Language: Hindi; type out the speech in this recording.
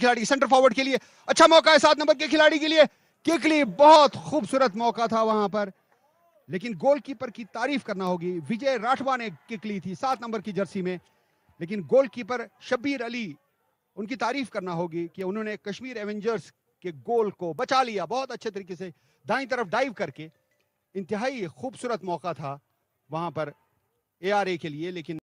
खिलाड़ी सेंटर फॉरवर्ड के लिए अच्छा मौका है सात नंबर के खिलाड़ी के लिए किकली बहुत खूबसूरत मौका था वहां पर लेकिन गोलकीपर की तारीफ करना होगी विजय राठवा ने किकली थी सात नंबर की जर्सी में लेकिन गोलकीपर शब्बीर अली उनकी तारीफ करना होगी कि उन्होंने कश्मीर एवेंजर्स के गोल को बचा लिया बहुत अच्छे तरीके से दाई तरफ डाइव करके इंतहाई खूबसूरत मौका था वहां पर ए के लिए लेकिन